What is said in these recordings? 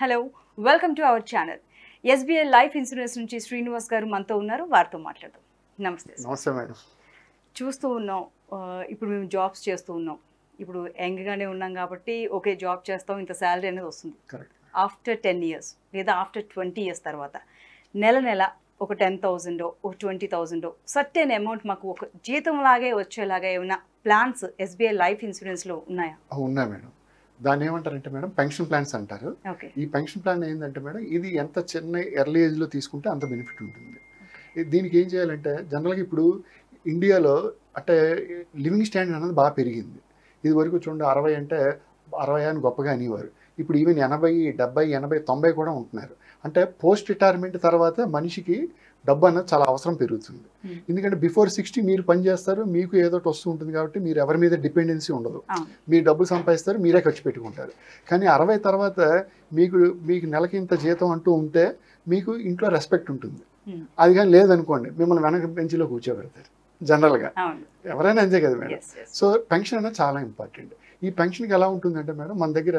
Hello welcome to our channel SBI life insurance నుంచి శ్రీనివాస్ గారు మనతో ఉన్నారు వారితో మాట్లాడదాం నమస్తే నమస్తే మేడం చూస్తూ ఉన్నాం ఇప్పుడు మేము జాబ్స్ చేస్తూ ఉన్నాం ఇప్పుడు యంగ్గానే ఉన్నాం కాబట్టి ఓకే జాబ్ చేస్తాం ఇంత శాలరీ అనేది వస్తుంది ఆఫ్టర్ టెన్ ఇయర్స్ లేదా ఆఫ్టర్ ట్వంటీ ఇయర్స్ తర్వాత నెల నెల ఒక టెన్ థౌజండో ఒక ట్వంటీ థౌజండో సర్టెన్ అమౌంట్ మాకు ఒక జీతంలాగే వచ్చేలాగా ఏమైనా ప్లాన్స్ ఎస్బీఐ లైఫ్ ఇన్సూరెన్స్లో ఉన్నాయా ఉన్నాయి మేడం దాన్ని ఏమంటారంటే మేడం పెన్షన్ ప్లాన్స్ అంటారు ఈ పెన్షన్ ప్లాన్ ఏంటంటే మేడం ఇది ఎంత చిన్న ఎర్లీ లో తీసుకుంటే అంత బెనిఫిట్ ఉంటుంది దీనికి ఏం చేయాలంటే జనరల్గా ఇప్పుడు ఇండియాలో అంటే లివింగ్ స్టాండర్డ్ అనేది బాగా పెరిగింది ఇది వరకు చూడండి అరవై అంటే అరవై అని గొప్పగా అనేవారు ఇప్పుడు ఈవెన్ ఎనభై డెబ్బై ఎనభై తొంభై కూడా ఉంటున్నారు అంటే పోస్ట్ రిటైర్మెంట్ తర్వాత మనిషికి డబ్బు అన్నది చాలా అవసరం పెరుగుతుంది ఎందుకంటే బిఫోర్ సిక్స్టీ మీరు పని చేస్తారు మీకు ఏదో వస్తూ ఉంటుంది కాబట్టి మీరు ఎవరి మీద డిపెండెన్సీ ఉండదు మీరు డబ్బులు సంపాదిస్తారు మీరే ఖర్చు పెట్టుకుంటారు కానీ అరవై తర్వాత మీకు మీకు నెలకి ఇంత జీతం అంటూ ఉంటే మీకు ఇంట్లో రెస్పెక్ట్ ఉంటుంది అది కానీ లేదనుకోండి మిమ్మల్ని వెనక బెంచ్లో కూర్చోబెడతారు జనరల్గా ఎవరైనా అంతే కదా మేడం సో పెన్షన్ అనేది చాలా ఇంపార్టెంట్ ఈ పెన్షన్కి ఎలా ఉంటుందంటే మేడం మన దగ్గర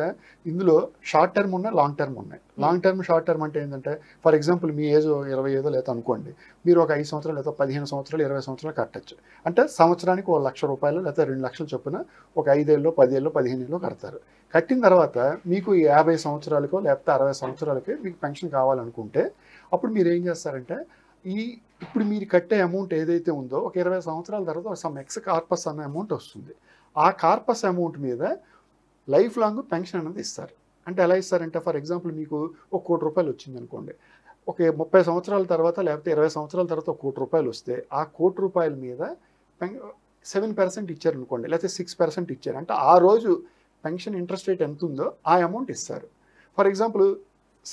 ఇందులో షార్ట్ టర్మ్ ఉన్న లాంగ్ టర్మ్ ఉన్నాయి hmm. Long term short term అంటే ఏంటంటే ఫర్ ఎగ్జాంపుల్ మీ ఏజ్ ఇరవై ఏదో లేదా అనుకోండి మీరు ఒక ఐదు సంవత్సరాలు లేదా పదిహేను సంవత్సరాలు ఇరవై సంవత్సరాలు కట్టచ్చు అంటే సంవత్సరానికి ఒక లక్ష రూపాయలు లేదా రెండు లక్షల చొప్పున ఒక ఐదేళ్ళు పదేళ్ళు పదిహేను ఏళ్ళు కడతారు కట్టిన తర్వాత మీకు యాభై సంవత్సరాలకో లేకపోతే అరవై సంవత్సరాలకి మీకు పెన్షన్ కావాలనుకుంటే అప్పుడు మీరు ఏం చేస్తారంటే ఈ ఇప్పుడు మీరు కట్టే అమౌంట్ ఏదైతే ఉందో ఒక ఇరవై సంవత్సరాల తర్వాత సమ్ ఎక్స్ కార్పస్ అనే అమౌంట్ వస్తుంది ఆ కార్పస్ అమౌంట్ మీద లైఫ్ లాంగ్ పెన్షన్ అనేది ఇస్తారు అంటే ఎలా ఇస్తారంటే ఫర్ ఎగ్జాంపుల్ మీకు ఒక కోటి రూపాయలు వచ్చింది అనుకోండి ఒక ముప్పై సంవత్సరాల తర్వాత లేకపోతే ఇరవై సంవత్సరాల తర్వాత ఒక కోటి రూపాయలు వస్తే ఆ కోటి రూపాయల మీద సెవెన్ పర్సెంట్ ఇచ్చారు అనుకోండి లేకపోతే సిక్స్ పర్సెంట్ ఇచ్చారు అంటే ఆ రోజు పెన్షన్ ఇంట్రెస్ట్ రేట్ ఎంత ఉందో ఆ అమౌంట్ ఇస్తారు ఫర్ ఎగ్జాంపుల్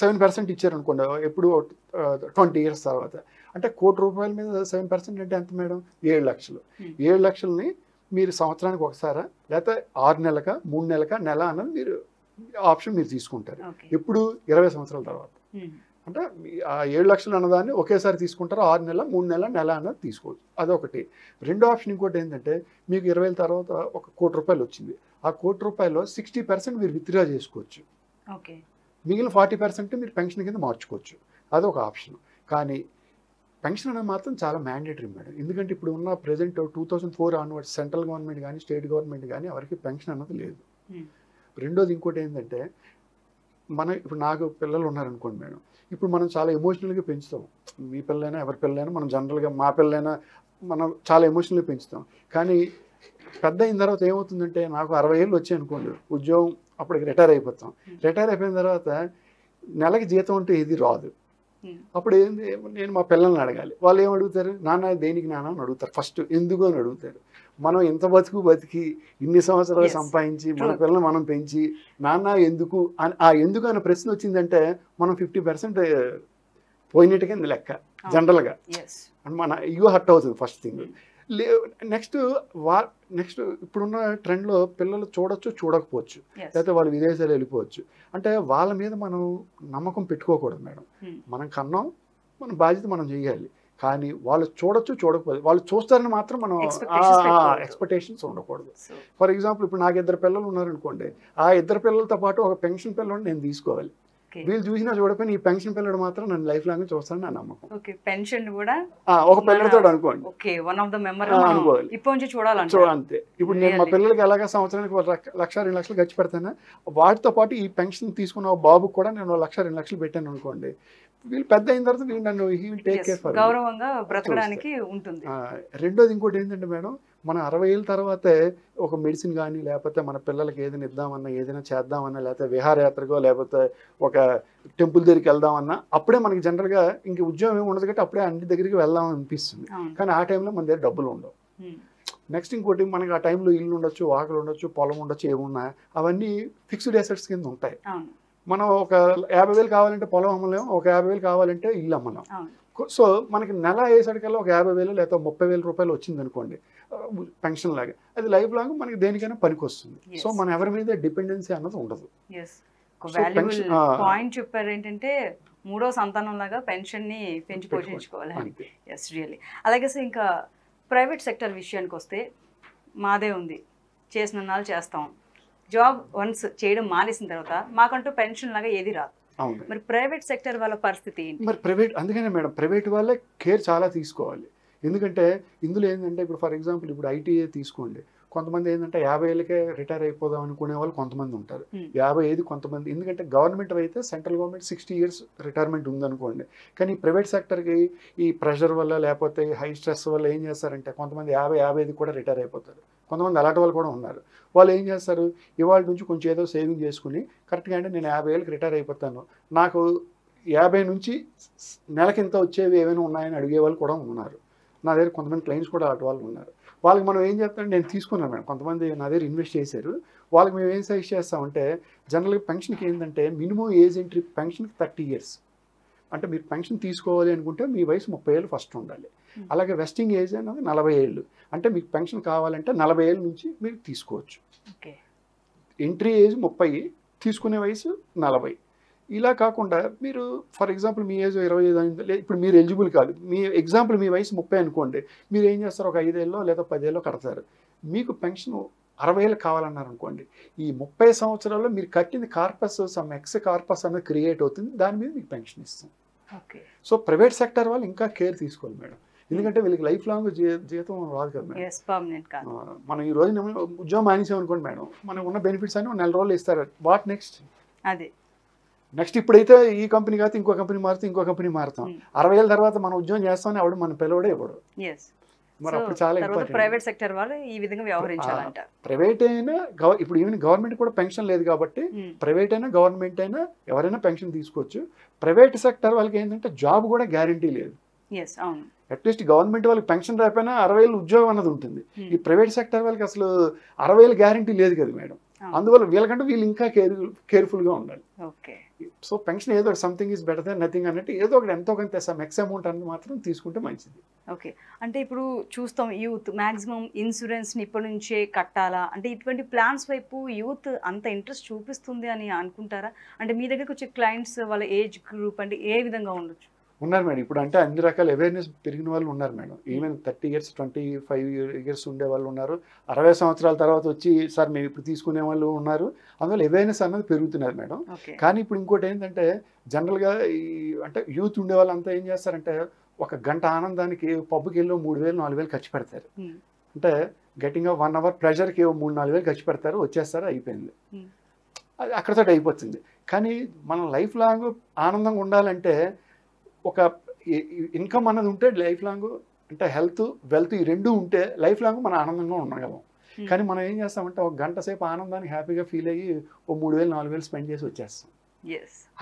సెవెన్ పర్సెంట్ ఇచ్చారు అనుకోండి ఎప్పుడు ట్వంటీ ఇయర్స్ తర్వాత అంటే కోటి రూపాయల మీద సెవెన్ పర్సెంట్ అంటే ఎంత మేడం ఏడు లక్షలు ఏడు లక్షలని మీరు సంవత్సరానికి ఒకసారా లేకపోతే ఆరు నెలక మూడు నెలక నెల అన్నది మీరు ఆప్షన్ మీరు తీసుకుంటారు ఇప్పుడు ఇరవై సంవత్సరాల తర్వాత అంటే ఆ ఏడు లక్షలు అన్నదాన్ని ఒకేసారి తీసుకుంటారు ఆరు నెలల మూడు నెలల నెల అన్నది తీసుకోవచ్చు అదొకటి రెండో ఆప్షన్ ఇంకోటి ఏంటంటే మీకు ఇరవై తర్వాత ఒక కోటి రూపాయలు వచ్చింది ఆ కోటి రూపాయలు సిక్స్టీ పర్సెంట్ మీరు విత్డ్రా చేసుకోవచ్చు మిగిలిన ఫార్టీ పర్సెంట్ మీరు పెన్షన్ కింద మార్చుకోవచ్చు అదొక ఆప్షన్ కానీ పెన్షన్ అనేది మాత్రం చాలా మ్యాండేటరీ మేడం ఎందుకంటే ఇప్పుడు ఉన్న present two thousand four onwards central government కానీ స్టేట్ గవర్నమెంట్ కానీ ఎవరికి పెన్షన్ అన్నది లేదు hmm. రెండోది ఇంకోటి ఏంటంటే మన ఇప్పుడు నాకు పిల్లలు ఉన్నారనుకోండి మేడం ఇప్పుడు మనం చాలా ఎమోషనల్గా పెంచుతాం మీ పిల్లైనా ఎవరి పిల్లైనా మనం జనరల్గా మా పిల్లైనా మనం చాలా ఎమోషనల్గా పెంచుతాం కానీ పెద్ద అయిన తర్వాత ఏమవుతుందంటే నాకు అరవై ఏళ్ళు వచ్చాయి అనుకోండి ఉద్యోగం అప్పటికి రిటైర్ అయిపోతాం రిటైర్ hmm. అయిపోయిన తర్వాత నెలకి జీతం అంటే ఇది రాదు Hmm. అప్పుడు ఏంది నేను మా పిల్లల్ని అడగాలి వాళ్ళు ఏం అడుగుతారు నాన్న దేనికి నాన్న అని అడుగుతారు ఫస్ట్ ఎందుకు అని అడుగుతారు మనం ఇంత బతుకు బతికి ఇన్ని సంవత్సరాలు సంపాదించి మన పిల్లల్ని మనం పెంచి నాన్న ఎందుకు అని ఆ ఎందుకు అనే ప్రశ్న వచ్చిందంటే మనం ఫిఫ్టీ పర్సెంట్ పోయినట్టు కింద లెక్క జనరల్గా అండ్ మన ఇగో హట్ అవుతుంది ఫస్ట్ థింగ్ hmm. నెక్స్ట్ వా నెక్స్ట్ ఇప్పుడున్న ట్రెండ్లో పిల్లలు చూడొచ్చు చూడకపోవచ్చు లేకపోతే వాళ్ళు విదేశాలు వెళ్ళిపోవచ్చు అంటే వాళ్ళ మీద మనం నమ్మకం పెట్టుకోకూడదు మేడం hmm. మనం కన్నాం మన బాధ్యత మనం చేయాలి కానీ వాళ్ళు చూడొచ్చు చూడకపోతే వాళ్ళు చూస్తారని మాత్రం మనం ఎక్స్పెక్టేషన్స్ ఉండకూడదు ఫర్ ఎగ్జాంపుల్ ఇప్పుడు నాకు ఇద్దరు పిల్లలు ఉన్నారనుకోండి ఆ ఇద్దరు పిల్లలతో పాటు ఒక పెన్షన్ పిల్లల్ని నేను తీసుకోవాలి వీళ్ళు చూసినా చూడకపోయినా ఈ పెన్షన్ పిల్లడు మాత్రం నన్ను లైఫ్ లాంగ్ చూస్తాను నా నమ్మకం ఓకే పెన్షన్ కూడా ఒక పిల్లడితో అనుకోండి okay one of the member అనుకోవాలి ఇప్పటి నుంచి చూడాలంటే అంతే ఇప్పుడు నేను మా పిల్లలకి ఎలాగ సంవత్సరానికి లక్ష రెండు లక్షలు ఖర్చు పెడతాను వాటితో పాటు ఈ పెన్షన్ తీసుకున్న బాబుకు కూడా నేను లక్ష రెండు లక్షలు పెట్టాను అనుకోండి వీళ్ళు పెద్ద అయిన తర్వాత వీళ్ళు నన్ను టేక్ కేర్ ఫర్ గౌరవంగా బ్రతకడానికి ఉంటుంది రెండోది ఇంకోటి ఏంటంటే మేడం మన అరవై ఏళ్ళ తర్వాతే ఒక మెడిసిన్ కానీ లేకపోతే మన పిల్లలకి ఏదైనా ఇద్దామన్నా ఏదైనా చేద్దామన్నా లేకపోతే విహారయాత్రగా లేకపోతే ఒక టెంపుల్ దగ్గరికి వెళ్దామన్నా అప్పుడే మనకి జనరల్గా ఇంక ఉద్యోగం ఏమి ఉండదు కాబట్టి అప్పుడే అన్ని దగ్గరికి వెళ్దాం అనిపిస్తుంది కానీ ఆ టైంలో మన దగ్గర డబ్బులు ఉండవు నెక్స్ట్ ఇంకోటి మనకి ఆ టైంలో ఇల్లు ఉండొచ్చు వాకలు ఉండొచ్చు పొలం ఉండొచ్చు ఏమున్నా అవన్నీ ఫిక్స్డ్ అసెట్స్ కింద ఉంటాయి మనం ఒక యాభై వేలు కావాలంటే పొలం అమ్మలేము ఒక యాభై వేలు కావాలంటే ఇల్లు అమ్మలేం సో మనకి నెల వేసరికల్లా ఒక యాభై వేలు లేకపోతే ముప్పై వేల రూపాయలు వచ్చింది అనుకోండి పెన్షన్ లాగా అది లైఫ్ లాంగ్ మనకి దేనికైనా పనికి వస్తుంది సో మన ఎవరి మీద డిపెండెన్సీ అన్నది ఉండదు పాయింట్ చెప్పారు ఏంటంటే మూడో సంతానం లాగా పెన్షన్ ని పెంచి పోషించుకోవాలి ఎస్ అలాగే సో ఇంకా ప్రైవేట్ సెక్టర్ విషయానికి వస్తే మాదే ఉంది చేసిన చేస్తాం జాబ్ వన్స్ చేయడం మానేసిన తర్వాత మాకంటూ పెన్షన్ లాగా ఏది రాదు మరి ప్రైవేట్ సెక్టర్ వాళ్ళ పరిస్థితి మరి ప్రైవేట్ అందుకనే మేడం ప్రైవేట్ వాళ్ళే కేర్ చాలా తీసుకోవాలి ఎందుకంటే ఇందులో ఏంటంటే ఇప్పుడు ఫర్ ఎగ్జాంపుల్ ఇప్పుడు ఐటీఏ తీసుకోండి కొంతమంది ఏంటంటే యాభై ఏళ్ళకే రిటైర్ అయిపోదాం అనుకునే వాళ్ళు కొంతమంది ఉంటారు యాభై ఐదు కొంతమంది ఎందుకంటే గవర్నమెంట్ అయితే central government sixty years retirement ఉందనుకోండి కానీ ప్రైవేట్ సెక్టర్కి ఈ ప్రెషర్ వల్ల లేకపోతే హై స్ట్రెస్ వల్ల ఏం చేస్తారంటే కొంతమంది యాభై యాభై ఐదు కూడా రిటైర్ అయిపోతారు కొంతమంది అలాంటి వాళ్ళు కూడా ఉన్నారు వాళ్ళు ఏం చేస్తారు ఇవాళ నుంచి కొంచెం ఏదో సేవింగ్ చేసుకుని కరెక్ట్గా అంటే నేను యాభై ఏళ్ళకి రిటైర్ అయిపోతాను నాకు యాభై నుంచి నెలకింత వచ్చేవి ఏమైనా ఉన్నాయని అడిగే వాళ్ళు కూడా ఉన్నారు నా దగ్గర కొంతమంది క్లయింట్స్ కూడా అటు వాళ్ళు ఉన్నారు వాళ్ళకి మనం ఏం చేస్తాం నేను తీసుకున్నాను మేడం కొంతమంది నా దగ్గర ఇన్వెస్ట్ చేశారు వాళ్ళకి మేము ఏం సజెస్ట్ చేస్తామంటే జనరల్గా పెన్షన్కి ఏంటంటే మినిమం ఏజ్ ఎంట్రీ పెన్షన్కి థర్టీ ఇయర్స్ అంటే మీరు పెన్షన్ తీసుకోవాలి అనుకుంటే మీ వయసు ముప్పై ఏళ్ళు ఫస్ట్ ఉండాలి hmm. అలాగే వెస్టింగ్ ఏజ్ అనేది నలభై ఏళ్ళు అంటే మీకు పెన్షన్ కావాలంటే నలభై ఏళ్ళ నుంచి మీరు తీసుకోవచ్చు ఎంట్రీ ఏజ్ ముప్పై తీసుకునే వయసు నలభై ఇలా కాకుండా మీరు ఫర్ ఎగ్జాంపుల్ మీ ఏజ్ ఇరవై ఐదు ఇప్పుడు మీరు ఎలిజిబుల్ కాదు మీ ఎగ్జాంపుల్ మీ వయసు ముప్పై అనుకోండి మీరు ఏం చేస్తారు ఒక ఐదేళ్ళో లేదా పదేళ్ళో కడతారు మీకు పెన్షన్ అరవై ఏళ్ళు కావాలన్నారు అనుకోండి ఈ ముప్పై సంవత్సరాల్లో మీరు కట్టింది కార్పస్ సమ్ ఎక్స్ కార్పస్ అనేది క్రియేట్ అవుతుంది దాని మీద మీకు పెన్షన్ ఇస్తాం సో ప్రైవేట్ సెక్టర్ వాళ్ళు ఇంకా కేర్ తీసుకోవాలి మేడం ఎందుకంటే వీళ్ళకి లైఫ్ లాంగ్ జీతం రాదు కదా మేడం మనం ఈ రోజు ఉద్యోగం మానేసాం అనుకోండి మేడం మనకు ఉన్న బెనిఫిట్స్ అన్ని నెల రోజులు ఇస్తారు వాట్ నెక్స్ట్ అదే నెక్స్ట్ ఇప్పుడైతే ఈ కంపెనీ కాదు ఇంకో కంపెనీ మారుతాం ఇంకో కంపెనీ మారుతాం hmm. అరవై ఏళ్ళ తర్వాత మనం ఉద్యోగం చేస్తామని అవడు మన పిలవడే ఇవ్వడు మరి అప్పుడు చాలా ఇంపార్టెంట్ ప్రైవేట్ సెక్టర్ వాళ్ళు ఈ విధంగా వ్యవహరించాలంట ప్రైవేట్ అయినా ఇప్పుడు ఈవెన్ గవర్నమెంట్ కూడా పెన్షన్ లేదు కాబట్టి ప్రైవేట్ అయినా గవర్నమెంట్ అయినా ఎవరైనా పెన్షన్ తీసుకోవచ్చు ప్రైవేట్ సెక్టర్ వాళ్ళకి ఏంటంటే జాబ్ కూడా గ్యారంటీ లేదు అట్లీస్ట్ గవర్నమెంట్ వాళ్ళకి పెన్షన్ రాకపోయినా అరవై ఉద్యోగం అన్నది ఉంటుంది ఈ ప్రైవేట్ సెక్టర్ వాళ్ళకి అసలు అరవై గ్యారంటీ లేదు కదా మేడం అందువల్ల వీళ్ళకంటే వీళ్ళు ఇంకా కేర్ కేర్ఫుల్గా ఉండాలి ఓకే సో పెన్షన్ ఏదో something is better than nothing అన్నట్టు ఏదో ఒకటి ఎంతో కొంత సమ్ ఎక్స్ అమౌంట్ అని మాత్రం తీసుకుంటే మంచిది ఓకే అంటే ఇప్పుడు చూస్తాం యూత్ మ్యాక్సిమం ఇన్సూరెన్స్ని ఇప్పటి నుంచే కట్టాలా అంటే ఇటువంటి ప్లాన్స్ వైపు యూత్ అంత ఇంట్రెస్ట్ చూపిస్తుంది అని అనుకుంటారా అంటే మీ దగ్గరకు వచ్చే క్లయింట్స్ వాళ్ళ ఏజ్ గ్రూప్ అంటే ఏ విధంగా ఉండొచ్చు ఉన్నారు మేడం ఇప్పుడు అంటే అన్ని రకాల అవేర్నెస్ పెరిగిన వాళ్ళు ఉన్నారు madam even thirty years twenty five years ఉండే వాళ్ళు ఉన్నారు అరవై సంవత్సరాల తర్వాత వచ్చి సార్ మేము ఇప్పుడు తీసుకునే వాళ్ళు ఉన్నారు అందువల్ల అవేర్నెస్ అన్నది పెరుగుతున్నారు మేడం కానీ ఇప్పుడు ఇంకోటి ఏంటంటే జనరల్గా ఈ అంటే యూత్ ఉండే వాళ్ళంతా ఏం చేస్తారంటే ఒక గంట ఆనందానికి పబ్కి వెళ్ళి మూడు వేలు నాలుగు వేలు ఖర్చు పెడతారు hmm. అంటే గెటింగ్ వన్ అవర్ ప్రెషర్కి మూడు నాలుగు వేలు ఖర్చు పెడతారు వచ్చేస్తారు అయిపోయింది hmm. అది అక్కడతో అయిపోతుంది కానీ మన లైఫ్ లాంగ్ ఆనందంగా ఉండాలంటే ఒక ఇన్కమ్ అన్నది ఉంటే లైఫ్ లాంగ్ అంటే హెల్త్ వెల్త్ ఈ రెండు ఉంటే లైఫ్ లాంగ్ మనం ఆనందంగా ఉండగలం కానీ మనం ఏం చేస్తామంటే ఒక గంట సేపు ఆనందాన్ని హ్యాపీగా ఫీల్ అయ్యి ఓ మూడు వేలు నాలుగు వేలు స్పెండ్ చేసి వచ్చేస్తాం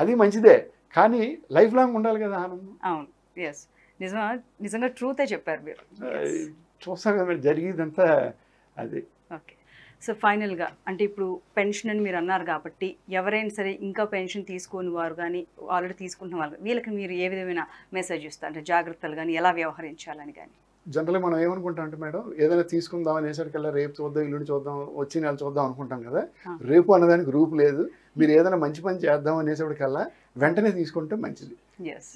అది మంచిదే కానీ లైఫ్ లాంగ్ ఉండాలి కదా ఆనందం అవును ఎస్ నిజంగా నిజంగా ట్రూతే చెప్పారు మీరు చూస్తాం కదా మీరు జరిగేదంతా అది ఓకే సో ఫైనల్గా అంటే ఇప్పుడు పెన్షన్ అని మీరు అన్నారు కాబట్టి ఎవరైనా సరే ఇంకా పెన్షన్ తీసుకుని వారు కానీ ఆల్రెడీ తీసుకుంటున్న వాళ్ళు వీళ్ళకి మీరు ఏ విధమైన మెసేజ్ ఇస్తారు అంటే జాగ్రత్తలు కానీ ఎలా వ్యవహరించాలని కానీ జనరల్గా మనం ఏమనుకుంటాం అంటే మేడం ఏదైనా తీసుకుందాం అనేసరికల్లా రేపు చూద్దాం ఇల్లు చూద్దాం వచ్చి నెల చూద్దాం అనుకుంటాం కదా రేపు అన్నదానికి రూపు లేదు మీరు ఏదైనా మంచి పని చేద్దాం అనేసప్పటికల్లా వెంటనే తీసుకుంటే మంచిది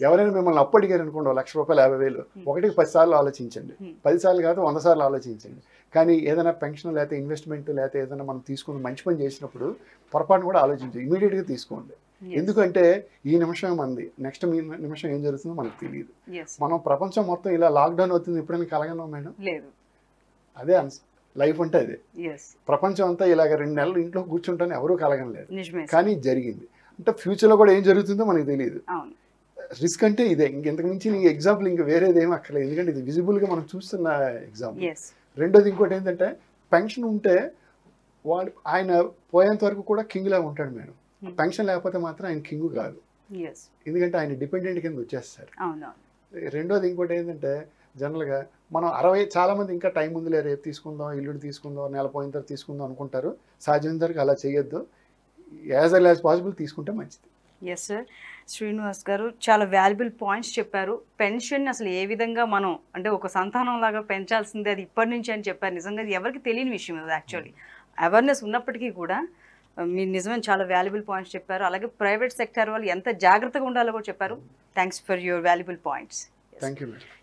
ఎవరైనా మిమ్మల్ని అప్పు అడిగారు అనుకోండి లక్ష రూపాయలు యాభై వేలు hmm. ఒకటికి పదిసార్లు ఆలోచించండి hmm. పదిసార్లు కాదు వంద సార్లు ఆలోచించండి కానీ ఏదైనా పెన్షన్ లేకపోతే ఇన్వెస్ట్మెంట్ లేకపోతే ఏదైనా మనం తీసుకుని మంచి పని చేసినప్పుడు పొరపాటును కూడా ఆలోచించండి ఇమీడియట్గా తీసుకోండి ఎందుకంటే ఈ నిమిషం మంది నెక్స్ట్ మీ నిమిషం ఏం జరుగుతుందో మనకు తెలియదు మనం ప్రపంచం మొత్తం ఇలా లాక్డౌన్ అవుతుంది ఎప్పుడైనా కలగనా మేడం లేదు అదే లైఫ్ అంటే అదే ప్రపంచం అంతా ఇలాగ రెండు నెలలు ఇంట్లో కూర్చుంటాను ఎవరూ కలగం లేదు కానీ జరిగింది అంటే ఫ్యూచర్లో కూడా ఏం జరుగుతుందో మనకు తెలియదు రిస్క్ అంటే ఇదే ఇంతకు మించి ఇంక ఎగ్జాంపుల్ ఇంకా వేరేది ఏమి అక్కర్లేదు ఎందుకంటే ఇది విజిబుల్ గా మనం చూస్తున్న ఎగ్జాంపుల్ రెండోది ఇంకోటి ఏంటంటే పెన్షన్ ఉంటే వాడు ఆయన పోయేంత వరకు కూడా లాగా ఉంటాడు మేడం పెన్షన్ hmm. లేకపోతే మాత్రం ఆయన కింగ్ కాదు ఎందుకంటే ఆయన డిపెండెంట్ కింద వచ్చేస్తారు రెండోది ఇంకోటి ఏంటంటే జనరల్గా మనం అరవై చాలా మంది ఇంకా టైం ఉంది రేపు తీసుకుందాం ఇల్లుడు తీసుకుందాం నెల పోయిన తర్వాత తీసుకుందాం అనుకుంటారు సహజమైన అలా చేయొద్దు యాజ్ అల్ యాజ్ పాసిబుల్ తీసుకుంటే మంచిది ఎస్ సార్ శ్రీనివాస్ గారు చాలా వాల్యుబుల్ పాయింట్స్ చెప్పారు పెన్షన్ అసలు ఏ విధంగా మనం అంటే ఒక సంతానం లాగా పెంచాల్సిందే అది ఇప్పటి నుంచి అని చెప్పారు నిజంగా ఎవరికి తెలియని విషయం అది యాక్చువల్లీ అవేర్నెస్ ఉన్నప్పటికీ కూడా మీరు నిజమే చాలా వాల్యుబుల్ పాయింట్స్ చెప్పారు అలాగే ప్రైవేట్ సెక్టర్ వాళ్ళు ఎంత జాగ్రత్తగా ఉండాలో కూడా చెప్పారు thanks for your valuable points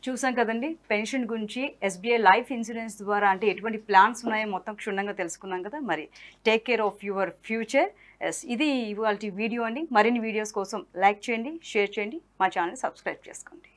చూసాం కదండి పెన్షన్ గురించి ఎస్బీఐ లైఫ్ ఇన్సూరెన్స్ ద్వారా అంటే ఎటువంటి ప్లాన్స్ ఉన్నాయో మొత్తం క్షుణ్ణంగా తెలుసుకున్నాం కదా మరి take care of your future yes ఇది ఇవాళ వీడియో అండి మరిన్ని వీడియోస్ కోసం లైక్ చేయండి షేర్ చేయండి మా ఛానల్ సబ్స్క్రైబ్ చేసుకోండి